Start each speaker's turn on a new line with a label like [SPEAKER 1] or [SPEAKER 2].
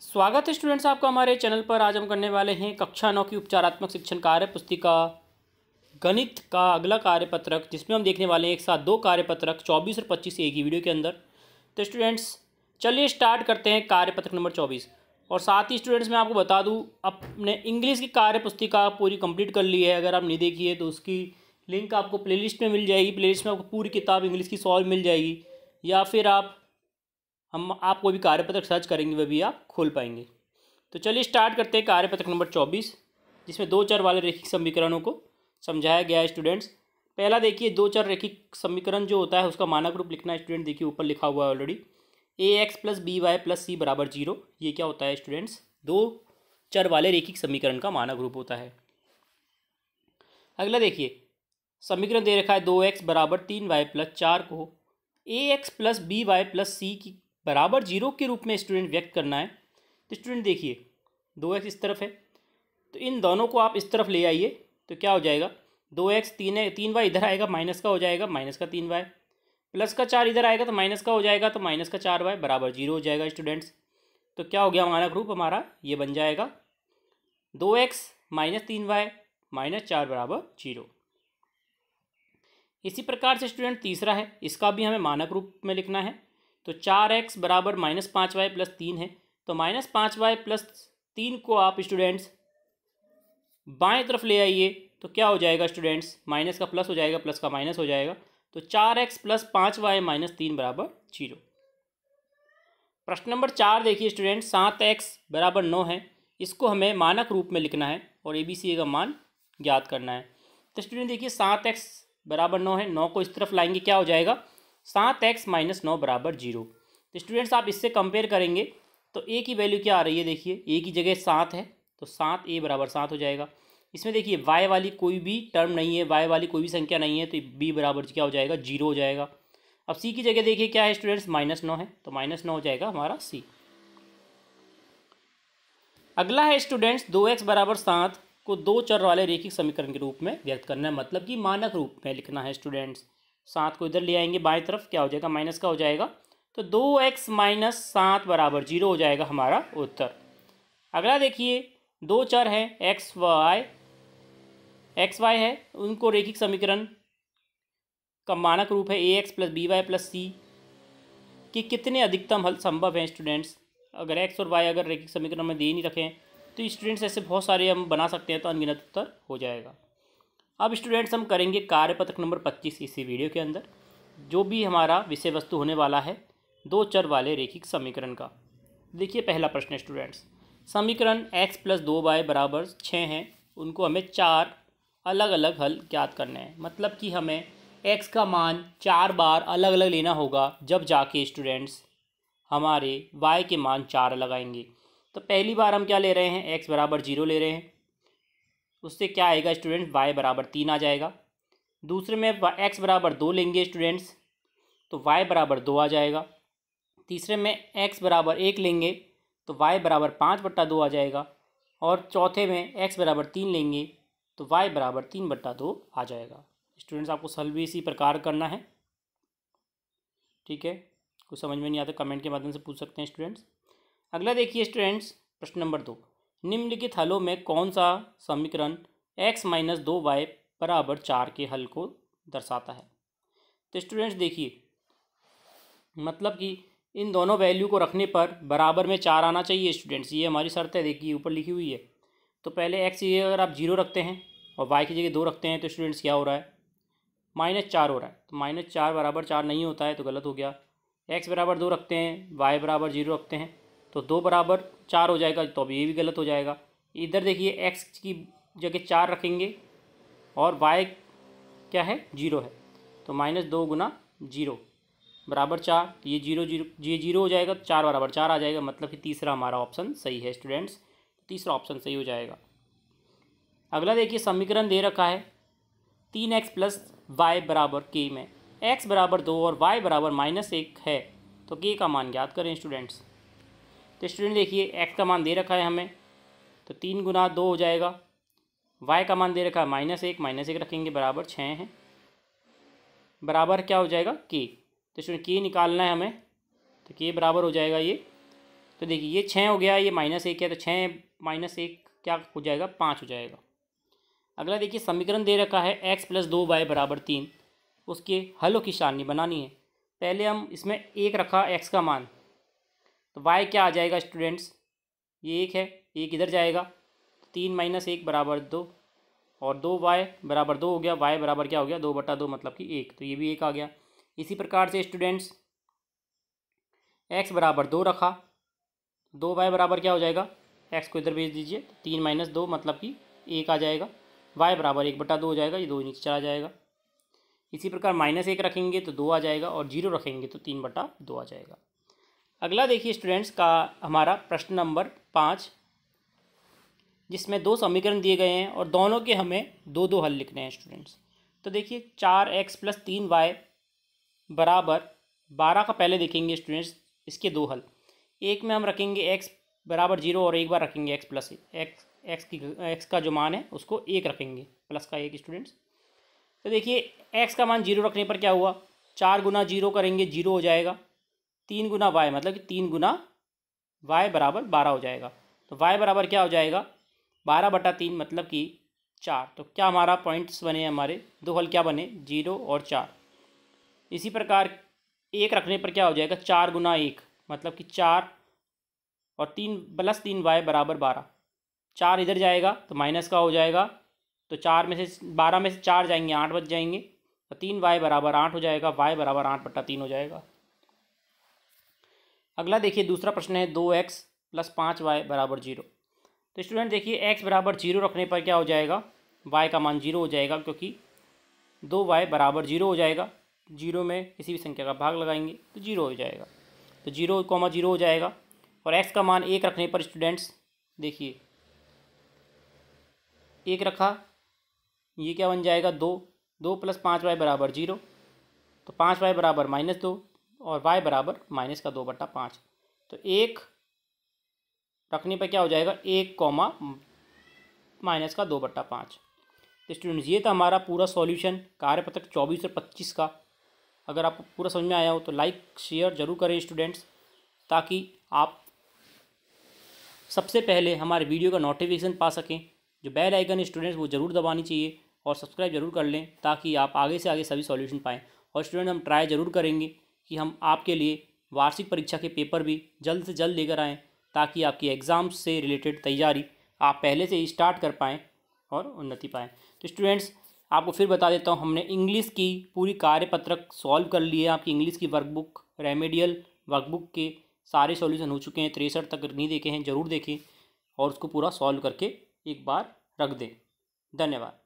[SPEAKER 1] स्वागत है स्टूडेंट्स आपका हमारे चैनल पर आज हम करने वाले हैं कक्षा नौ की उपचारात्मक शिक्षण कार्य पुस्तिका गणित का अगला कार्यपत्रक जिसमें हम देखने वाले हैं एक साथ दो कार्यपत्रक चौबीस और पच्चीस एक ही वीडियो के अंदर तो स्टूडेंट्स चलिए स्टार्ट करते हैं कार्यपत्रक नंबर चौबीस और साथ ही स्टूडेंट्स मैं आपको बता दूँ अपने इंग्लिश की कार्य पुस्तिका पूरी कंप्लीट कर ली है अगर आप नहीं देखी है तो उसकी लिंक आपको प्ले में मिल जाएगी प्ले में आपको पूरी किताब इंग्लिश की सॉल्व मिल जाएगी या फिर आप हम आप कोई भी कार्यपत्रक सर्च करेंगे वह भी आप खोल पाएंगे तो चलिए स्टार्ट करते हैं कार्यपत्रक नंबर चौबीस जिसमें दो चर वाले रेखिक समीकरणों को समझाया गया है स्टूडेंट्स पहला देखिए दो चर रेखिक समीकरण जो होता है उसका मानक रूप लिखना है स्टूडेंट देखिए ऊपर लिखा हुआ है already A X plus B Y plus C बराबर जीरो ये क्या होता है स्टूडेंट्स दो चर वाले रेखिक समीकरण का मानक रूप होता है अगला देखिए समीकरण दे रखा है दो एक्स बराबर तीन वाई प्लस चार को A X plus B Y plus C की बराबर जीरो के रूप में स्टूडेंट व्यक्त करना है तो स्टूडेंट देखिए दो एक्स इस तरफ है तो इन दोनों को आप इस तरफ ले आइए तो क्या हो जाएगा दो एक्स तीन है तीन वाई इधर आएगा माइनस का हो जाएगा माइनस का तीन वाई प्लस का चार इधर आएगा तो माइनस का हो जाएगा तो माइनस का चार वाई बराबर जीरो हो जाएगा स्टूडेंट्स तो क्या हो गया हमारा ग्रुप हमारा ये बन जाएगा दो एक्स माइनस तीन वाई माइनस चार बराबर जीरो इसी प्रकार से स्टूडेंट तीसरा है इसका भी हमें मानक रूप में लिखना है तो चार एक्स बराबर माइनस पाँच वाई प्लस तीन है तो माइनस पाँच वाई प्लस तीन को आप स्टूडेंट्स बाएं तरफ ले आइए तो क्या हो जाएगा स्टूडेंट्स माइनस का प्लस हो जाएगा प्लस का माइनस हो जाएगा तो चार एक्स प्लस पाँच वाई माइनस तीन बराबर जीरो प्रश्न नंबर चार देखिए स्टूडेंट्स सात एक्स बराबर नौ है इसको हमें मानक रूप में लिखना है और ए बी सी ए का मान ज्ञात करना है तो स्टूडेंट देखिए सात एक्स बराबर नौ है नौ को इस तरफ लाएंगे क्या हो जाएगा सात एक्स माइनस नौ बराबर जीरो तो स्टूडेंट्स आप इससे कंपेयर करेंगे तो ए की वैल्यू क्या आ रही है देखिए ए की जगह सात है तो सात ए बराबर सात हो जाएगा इसमें देखिए वाई वाली कोई भी टर्म नहीं है वाई वाली कोई भी संख्या नहीं है तो बी बराबर क्या हो जाएगा जीरो हो जाएगा अब सी की जगह देखिए क्या है स्टूडेंट्स माइनस नौ है तो माइनस नौ हो जाएगा हमारा सी अगला है स्टूडेंट्स दो एक्स बराबर सात को दो चर वाले रेखिक समीकरण के रूप में व्यक्त करना है मतलब कि मानक रूप में लिखना है स्टूडेंट्स सात को इधर ले आएंगे बाएं तरफ क्या हो जाएगा माइनस का हो जाएगा तो दो एक्स माइनस सात बराबर जीरो हो जाएगा हमारा उत्तर अगला देखिए दो चर हैं एक्स वाई एक्स वाई है उनको रेखिक समीकरण का मानक रूप है A X plus B Y plus C कि कितने अधिकतम हल संभव हैं स्टूडेंट्स अगर एक्स और वाई अगर रेखिक समीकरण में दे नहीं रखें तो स्टूडेंट्स ऐसे बहुत सारे हम बना सकते हैं तो अनगिनत उत्तर हो जाएगा अब स्टूडेंट्स हम करेंगे कार्यपत्रक नंबर पच्चीस इसी वीडियो के अंदर जो भी हमारा विषय वस्तु होने वाला है दो चर वाले रेखिक समीकरण का देखिए पहला प्रश्न स्टूडेंट्स समीकरण x प्लस दो वाई बराबर छः हैं उनको हमें चार अलग अलग हल ज्ञात करने हैं मतलब कि हमें x का मान चार बार अलग अलग लेना होगा जब जाके स्टूडेंट्स हमारे y के मान चार लगाएंगे तो पहली बार हम क्या ले रहे हैं x बराबर जीरो ले रहे हैं उससे क्या आएगा स्टूडेंट्स वाई बराबर तीन आ जाएगा दूसरे में एक्स बराबर दो लेंगे स्टूडेंट्स तो वाई बराबर दो आ जाएगा तीसरे में एक्स बराबर एक लेंगे तो वाई बराबर पाँच बट्टा दो आ जाएगा और चौथे में एक्स बराबर तीन लेंगे तो वाई बराबर तीन बट्टा दो आ जाएगा स्टूडेंट्स आपको सल भी इसी प्रकार करना है ठीक है कुछ समझ में नहीं आता कमेंट के माध्यम से पूछ सकते हैं स्टूडेंट्स अगला देखिए स्टूडेंट्स प्रश्न नंबर दो निम्नलिखित हलों में कौन सा समीकरण एक्स माइनस दो वाई बराबर चार के हल को दर्शाता है तो स्टूडेंट्स देखिए मतलब कि इन दोनों वैल्यू को रखने पर बराबर में चार आना चाहिए स्टूडेंट्स ये हमारी शर्त है देखिए ऊपर लिखी हुई है तो पहले एक्स ये अगर आप जीरो रखते हैं और वाई की जगह दो रखते हैं तो स्टूडेंट्स क्या हो रहा है माइनस चार हो रहा है तो माइनस चार बराबर चार नहीं होता है तो गलत हो गया एक्स बराबर दो रखते हैं वाई बराबर जीरो रखते हैं तो दो बराबर चार हो जाएगा तो अब ये भी गलत हो जाएगा इधर देखिए एक्स की जगह चार रखेंगे और वाई क्या है जीरो है तो माइनस दो गुना जीरो बराबर चार तो ये जीरो जीरो ये जीरो हो जाएगा तो चार बराबर चार आ जाएगा मतलब कि तीसरा हमारा ऑप्शन सही है स्टूडेंट्स तीसरा ऑप्शन सही हो जाएगा अगला देखिए समीकरण दे रखा है तीन एक्स प्लस वाई बराबर के में एक्स बराबर दो और वाई बराबर माइनस एक है तो के का मान ज्ञात करें स्टूडेंट्स तो स्टूडेंट देखिए एक्स का मान दे रखा है हमें तो तीन गुना दो हो जाएगा वाई का मान दे रखा है माइनस एक माइनस एक रखेंगे बराबर छः है बराबर क्या हो जाएगा के तो स्टूडेंट के निकालना है हमें तो के बराबर हो जाएगा ये तो देखिए ये छः हो गया ये माइनस एक है तो छः माइनस एक क्या हो जाएगा पाँच हो जाएगा अगला देखिए समीकरण दे रखा है एक्स प्लस दो वाई बराबर तीन उसके हलों की सारणी बनानी है पहले हम इसमें एक रखा एक्स का मान तो वाई क्या आ जाएगा स्टूडेंट्स ये एक है एक इधर जाएगा तो तीन माइनस एक बराबर दो और दो वाई बराबर दो हो गया वाई बराबर क्या हो गया दो बटा दो मतलब कि एक तो ये भी एक आ गया इसी प्रकार से स्टूडेंट्स एक्स बराबर दो रखा दो वाई बराबर क्या हो जाएगा एक्स को इधर भेज दीजिए तो तीन माइनस दो मतलब कि एक आ जाएगा वाई बराबर एक बटा दो हो जाएगा ये दो नीचे चला जाएगा इसी प्रकार माइनस एक रखेंगे तो दो आ जाएगा और जीरो रखेंगे तो तीन बटा दो आ जाएगा अगला देखिए स्टूडेंट्स का हमारा प्रश्न नंबर पाँच जिसमें दो समीकरण दिए गए हैं और दोनों के हमें दो दो हल लिखने हैं स्टूडेंट्स तो देखिए चार एक्स प्लस तीन वाई बराबर बारह का पहले देखेंगे स्टूडेंट्स इसके दो हल एक में हम रखेंगे एक्स बराबर जीरो और एक बार रखेंगे एक्स प्लस एक्स एक्स की एक्स का जो मान है उसको एक रखेंगे प्लस का एक स्टूडेंट्स तो देखिए एक्स का मान जीरो रखने पर क्या हुआ चार गुना जीरो करेंगे जीरो हो जाएगा तीन गुना वाई मतलब कि तीन गुना वाई बराबर बारह हो जाएगा तो वाई बराबर क्या हो जाएगा बारह बटा तीन मतलब कि चार तो क्या हमारा पॉइंट्स बने हमारे दो हल क्या बने जीरो और चार इसी प्रकार एक रखने पर क्या हो जाएगा चार गुना एक मतलब कि चार और तीन प्लस तीन वाई बराबर बारह चार इधर जाएगा तो माइनस का हो जाएगा तो चार में से बारह में से चार जाएंगे आठ बच जाएंगे तो तीन वाई बराबर आठ हो जाएगा वाई बराबर आठ बट्टा तीन हो जाएगा अगला देखिए दूसरा प्रश्न है दो एक्स प्लस पाँच वाई बराबर जीरो तो स्टूडेंट देखिए एक्स बराबर जीरो रखने पर क्या हो जाएगा वाई का मान जीरो हो जाएगा क्योंकि दो वाई बराबर जीरो हो जाएगा जीरो में किसी भी संख्या का भाग लगाएंगे तो जीरो हो जाएगा तो जीरो कॉमा जीरो हो जाएगा और एक्स का मान एक रखने पर स्टूडेंट्स देखिए एक रखा ये क्या बन जाएगा दो दो प्लस पाँच वाई बराबर जीरो तो पाँच वाई बराबर माइनस दो और वाई बराबर माइनस का दो बट्टा पाँच तो एक रखने पर क्या हो जाएगा एक कॉमा माइनस का दो बट्टा पाँच तो स्टूडेंट्स ये था हमारा पूरा सॉल्यूशन कार्यपत्र चौबीस और पच्चीस का अगर आपको पूरा समझ में आया हो तो लाइक शेयर ज़रूर करें स्टूडेंट्स ताकि आप सबसे पहले हमारे वीडियो का नोटिफिकेशन पा सकें जो बेल आइकन स्टूडेंट्स वो ज़रूर दबानी चाहिए और सब्सक्राइब जरूर कर लें ताकि आप आगे से आगे सभी सॉल्यूशन पाएँ और स्टूडेंट हम ट्राई ज़रूर करेंगे कि हम आपके लिए वार्षिक परीक्षा के पेपर भी जल्द से जल्द लेकर आएँ ताकि आपकी एग्ज़ाम से रिलेटेड तैयारी आप पहले से ही स्टार्ट कर पाएँ और उन्नति पाएँ तो स्टूडेंट्स आपको फिर बता देता हूँ हमने इंग्लिश की पूरी कार्यपत्रक सॉल्व कर ली है आपकी इंग्लिश की वर्कबुक रेमेडियल वर्कबुक के सारे सॉल्यूशन हो चुके हैं तिरसठ तक नहीं देखे हैं ज़रूर देखें और उसको पूरा सॉल्व करके एक बार रख दें धन्यवाद